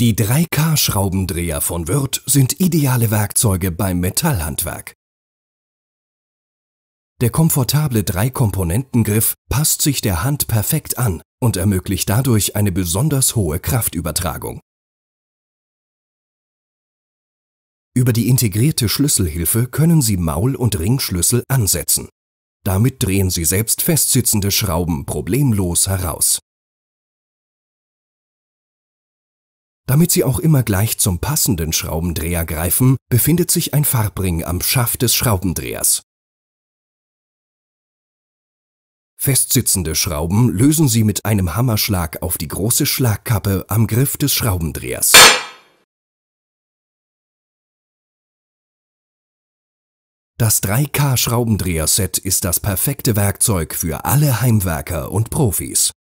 Die 3K-Schraubendreher von Würth sind ideale Werkzeuge beim Metallhandwerk. Der komfortable Dreikomponentengriff passt sich der Hand perfekt an und ermöglicht dadurch eine besonders hohe Kraftübertragung. Über die integrierte Schlüsselhilfe können Sie Maul- und Ringschlüssel ansetzen. Damit drehen Sie selbst festsitzende Schrauben problemlos heraus. Damit sie auch immer gleich zum passenden Schraubendreher greifen, befindet sich ein Farbring am Schaft des Schraubendrehers. Festsitzende Schrauben lösen Sie mit einem Hammerschlag auf die große Schlagkappe am Griff des Schraubendrehers. Das 3K-Schraubendreher-Set ist das perfekte Werkzeug für alle Heimwerker und Profis.